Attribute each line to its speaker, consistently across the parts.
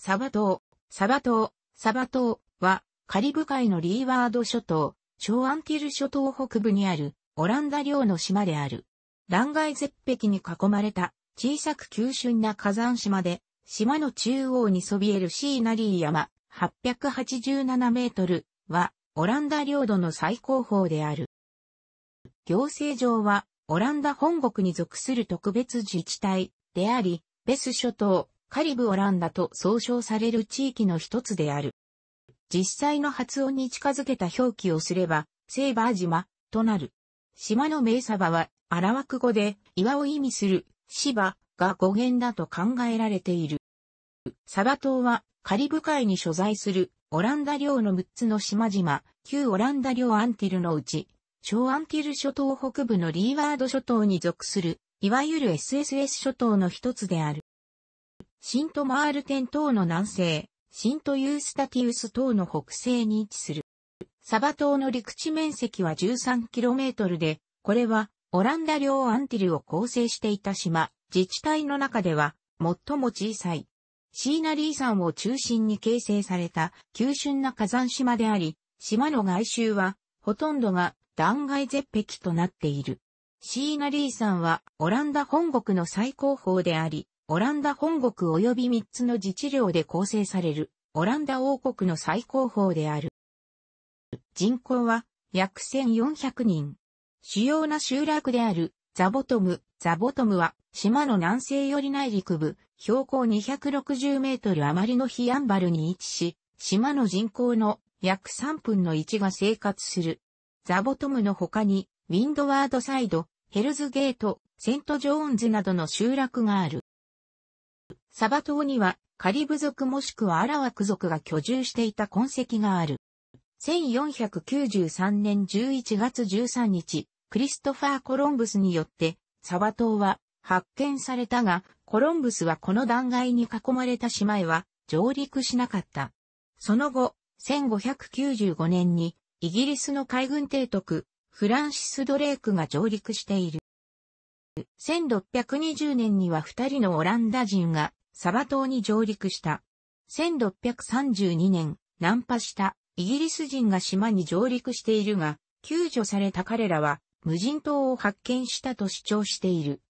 Speaker 1: サバ島、サバ島、サバ島は、カリブ海のリーワード諸島、小アンティル諸島北部にある、オランダ領の島である。断崖絶壁に囲まれた、小さく急峻な火山島で、島の中央にそびえるシーナリー山、887メートルは、オランダ領土の最高峰である。行政上は、オランダ本国に属する特別自治体であり、ベス諸島、カリブオランダと総称される地域の一つである。実際の発音に近づけた表記をすれば、セーバー島となる。島の名サバは、アラワク語で岩を意味する芝が語源だと考えられている。サバ島はカリブ海に所在するオランダ領の6つの島々、旧オランダ領アンティルのうち、小アンティル諸島北部のリーワード諸島に属する、いわゆる SSS 諸島の一つである。シントマールテン島の南西、シントユースタティウス島の北西に位置する。サバ島の陸地面積は 13km で、これはオランダ領アンティルを構成していた島、自治体の中では最も小さい。シーナリー山を中心に形成された急峻な火山島であり、島の外周はほとんどが断崖絶壁となっている。シーナリー山はオランダ本国の最高峰であり、オランダ本国及び3つの自治領で構成される、オランダ王国の最高峰である。人口は約1400人。主要な集落であるザボトム。ザボトムは島の南西寄り内陸部、標高260メートル余りのヒアンバルに位置し、島の人口の約3分の1が生活する。ザボトムの他に、ウィンドワードサイド、ヘルズゲート、セントジョーンズなどの集落がある。サバ島にはカリブ族もしくはアラワク族が居住していた痕跡がある。1493年11月13日、クリストファー・コロンブスによって、サバ島は発見されたが、コロンブスはこの断崖に囲まれた島へは上陸しなかった。その後、1595年にイギリスの海軍提督、フランシス・ドレークが上陸している。1620年には二人のオランダ人がサバ島に上陸した。1632年、難破したイギリス人が島に上陸しているが、救助された彼らは無人島を発見したと主張している。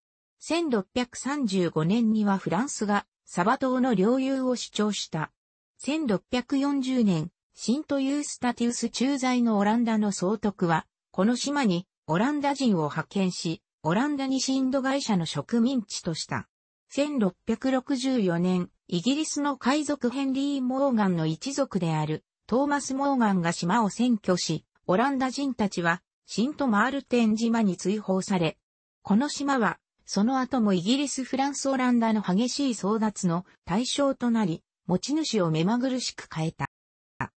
Speaker 1: 1635年にはフランスがサバ島の領有を主張した。1640年、シントユースタティウス駐在のオランダの総督は、この島にオランダ人を派遣し、オランダにシンド会社の植民地とした。1664年、イギリスの海賊ヘンリー・モーガンの一族であるトーマス・モーガンが島を占拠し、オランダ人たちはシント・マールテン島に追放され、この島はその後もイギリス・フランス・オランダの激しい争奪の対象となり、持ち主を目まぐるしく変えた。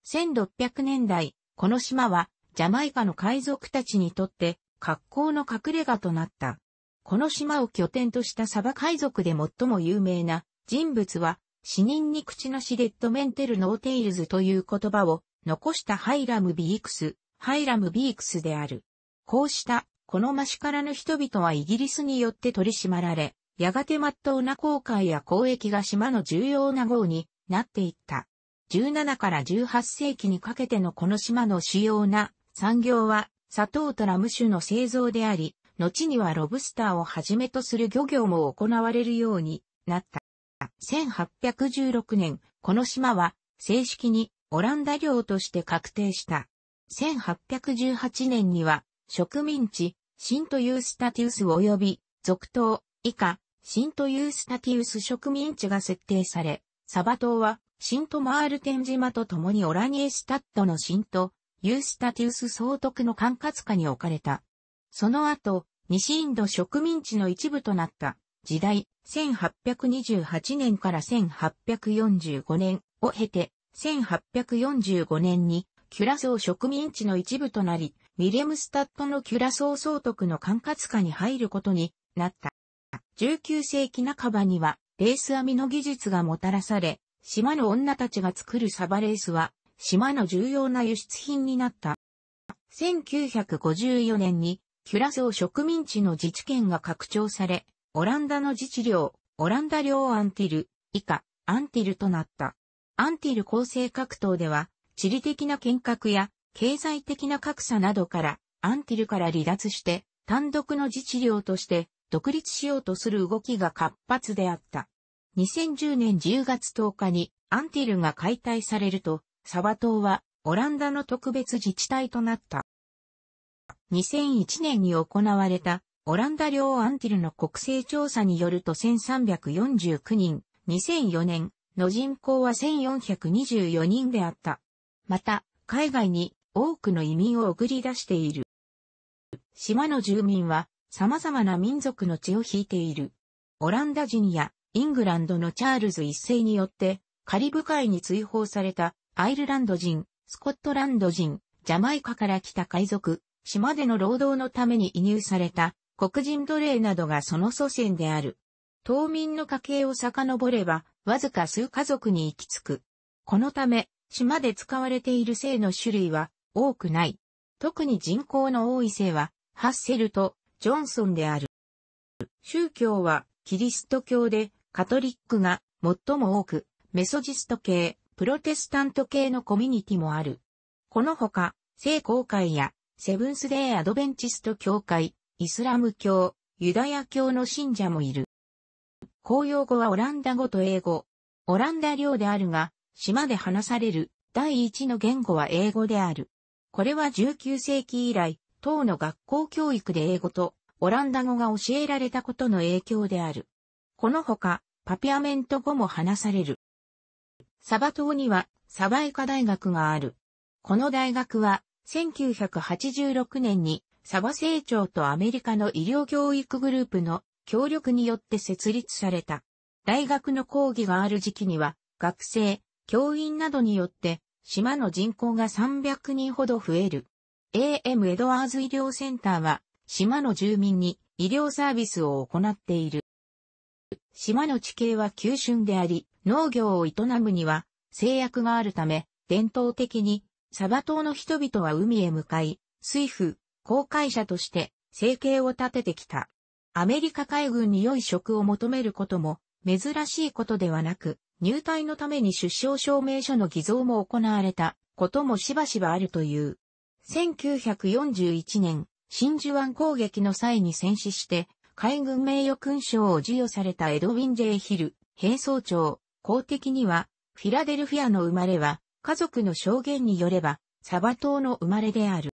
Speaker 1: 1600年代、この島はジャマイカの海賊たちにとって格好の隠れ家となった。この島を拠点としたサバ海賊で最も有名な人物は、死人に口なしレッドメンテルノーテイルズという言葉を残したハイラム・ビークス、ハイラム・ビークスである。こうしたこのましからぬ人々はイギリスによって取り締まられ、やがて真っ当な航海や交易が島の重要な号になっていった。17から18世紀にかけてのこの島の主要な産業は砂糖とラム酒の製造であり、後にはロブスターをはじめとする漁業も行われるようになった。1816年、この島は正式にオランダ領として確定した。1818年には植民地、新とユースタティウス及び続投以下、新とユースタティウス植民地が設定され、サバ島は新とマールテン島と共にオラニエスタッドの新とユースタティウス総督の管轄下に置かれた。その後、西インド植民地の一部となった時代、1828年から1845年を経て、1845年にキュラソー植民地の一部となり、ミレムスタットのキュラソー総督の管轄下に入ることになった。19世紀半ばには、レース編みの技術がもたらされ、島の女たちが作るサバレースは、島の重要な輸出品になった。1954年にキュラソー植民地の自治権が拡張され、オランダの自治領、オランダ領アンティル、以下、アンティルとなった。アンティル構成格闘では、地理的な見学や経済的な格差などから、アンティルから離脱して、単独の自治領として独立しようとする動きが活発であった。2010年10月10日にアンティルが解体されると、サバ島はオランダの特別自治体となった。2001年に行われたオランダ領アンティルの国勢調査によると1349人、2004年の人口は1424人であった。また、海外に多くの移民を送り出している。島の住民は様々な民族の血を引いている。オランダ人やイングランドのチャールズ一世によってカリブ海に追放されたアイルランド人、スコットランド人、ジャマイカから来た海賊、島での労働のために移入された黒人奴隷などがその祖先である。島民の家系を遡れば、わずか数家族に行き着く。このため、島で使われている姓の種類は多くない。特に人口の多い姓は、ハッセルとジョンソンである。宗教はキリスト教で、カトリックが最も多く、メソジスト系、プロテスタント系のコミュニティもある。このほか、公会やセブンスデーアドベンチスト教会、イスラム教、ユダヤ教の信者もいる。公用語はオランダ語と英語。オランダ領であるが、島で話される第一の言語は英語である。これは19世紀以来、党の学校教育で英語とオランダ語が教えられたことの影響である。このほか、パピアメント語も話される。サバ島にはサバイカ大学がある。この大学は1986年に、サバ成長とアメリカの医療教育グループの協力によって設立された。大学の講義がある時期には、学生、教員などによって、島の人口が300人ほど増える。AM エドワーズ医療センターは、島の住民に医療サービスを行っている。島の地形は急峻であり、農業を営むには制約があるため、伝統的にサバ島の人々は海へ向かい、水夫、航海者として生計を立ててきた。アメリカ海軍に良い職を求めることも珍しいことではなく、入隊のために出生証明書の偽造も行われたこともしばしばあるという。1941年、真珠湾攻撃の際に戦死して、海軍名誉勲章を授与されたエドウィン・ジェイヒル、兵装長、公的には、フィラデルフィアの生まれは、家族の証言によれば、サバ島の生まれである。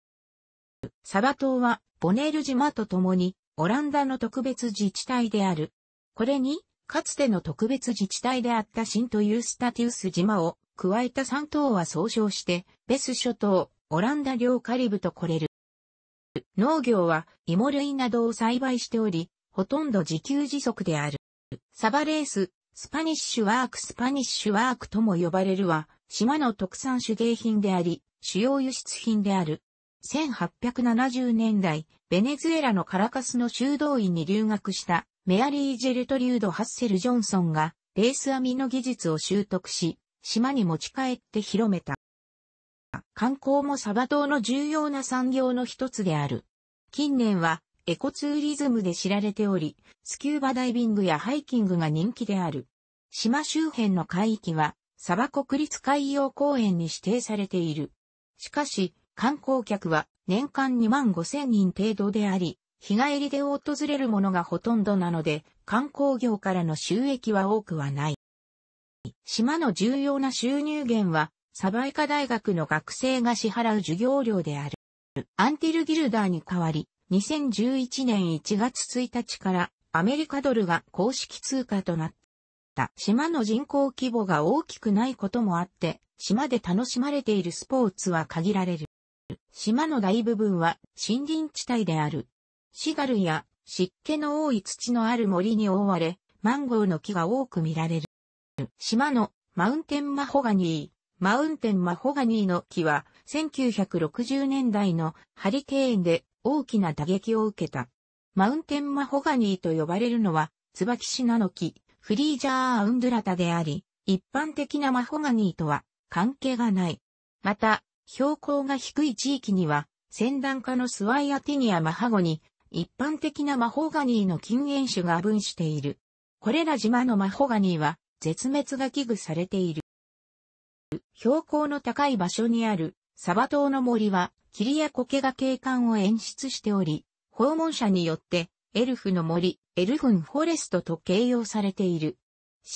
Speaker 1: サバ島は、ボネール島と共に、オランダの特別自治体である。これに、かつての特別自治体であったシンとユースタティウス島を加えた3島は総称して、ベス諸島、オランダ領カリブと来れる。農業は芋類などを栽培しており、ほとんど自給自足である。サバレース、スパニッシュワークスパニッシュワークとも呼ばれるは、島の特産手芸品であり、主要輸出品である。1870年代、ベネズエラのカラカスの修道院に留学したメアリー・ジェルトリュード・ハッセル・ジョンソンがレース編みの技術を習得し、島に持ち帰って広めた。観光もサバ島の重要な産業の一つである。近年はエコツーリズムで知られており、スキューバダイビングやハイキングが人気である。島周辺の海域はサバ国立海洋公園に指定されている。しかし、観光客は年間2万5千人程度であり、日帰りで訪れるものがほとんどなので、観光業からの収益は多くはない。島の重要な収入源は、サバイカ大学の学生が支払う授業料である。アンティルギルダーに代わり、2011年1月1日からアメリカドルが公式通貨となった。。島の人口規模が大きくないこともあって、島で楽しまれているスポーツは限られる。島の大部分は森林地帯である。シガルや湿気の多い土のある森に覆われ、マンゴーの木が多く見られる。島のマウンテンマホガニー、マウンテンマホガニーの木は1960年代のハリケーンで大きな打撃を受けた。マウンテンマホガニーと呼ばれるのは、椿シナの木、フリージャー・アウンドゥラタであり、一般的なマホガニーとは関係がない。また、標高が低い地域には、先端化のスワイアティニアマハゴに、一般的なマホガニーの禁煙種が分している。これら島のマホガニーは、絶滅が危惧されている。標高の高い場所にある、サバ島の森は、霧や苔が景観を演出しており、訪問者によって、エルフの森、エルフンフォレストと形容されている。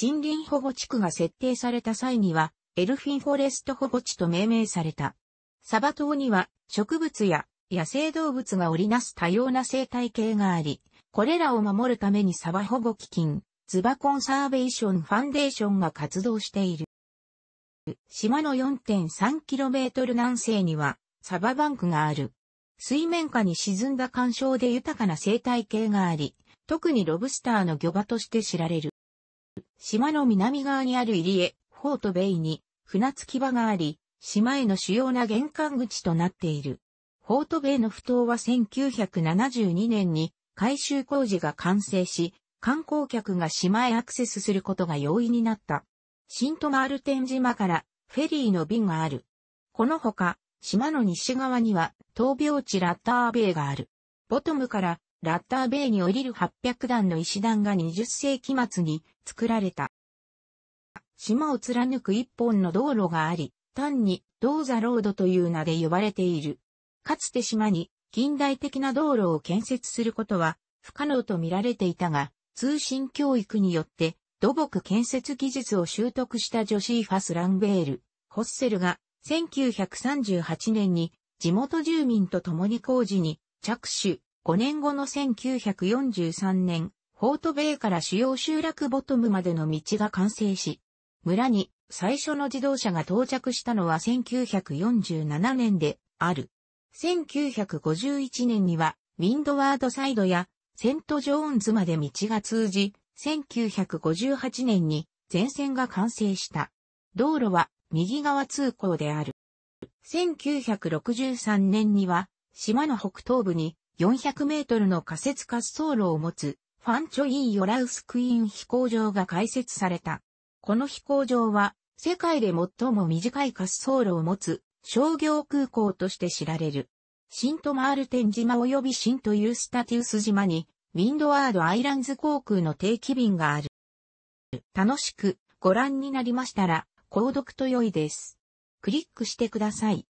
Speaker 1: 森林保護地区が設定された際には、エルフィンフォレスト保護地と命名された。サバ島には植物や野生動物が織りなす多様な生態系があり、これらを守るためにサバ保護基金、ズバコンサーベーションファンデーションが活動している。島の 4.3km 南西にはサババンクがある。水面下に沈んだ干渉で豊かな生態系があり、特にロブスターの魚場として知られる。島の南側にある入江、フォートベイに船着き場があり、島への主要な玄関口となっている。フォートベイの埠頭は1972年に改修工事が完成し、観光客が島へアクセスすることが容易になった。シントマールテン島からフェリーの便がある。このほか、島の西側には、闘病地ラッターベイがある。ボトムからラッターベイに降りる800段の石段が20世紀末に作られた。島を貫く一本の道路があり、単に、銅座ロードという名で呼ばれている。かつて島に近代的な道路を建設することは不可能と見られていたが、通信教育によって土木建設技術を習得したジョシーファス・ランベール、ホッセルが1938年に地元住民と共に工事に着手、5年後の1943年、フォートベイから主要集落ボトムまでの道が完成し、村に最初の自動車が到着したのは1947年である。1951年には、ウィンドワードサイドやセント・ジョーンズまで道が通じ、1958年に全線が完成した。道路は右側通行である。1963年には、島の北東部に400メートルの仮設滑走路を持つ、ファンチョイー・ヨラウスクイーン飛行場が開設された。この飛行場は、世界で最も短い滑走路を持つ商業空港として知られる。シントマールテン島及びシントユースタティウス島に、ウィンドワードアイランズ航空の定期便がある。楽しくご覧になりましたら、購読と良いです。クリックしてください。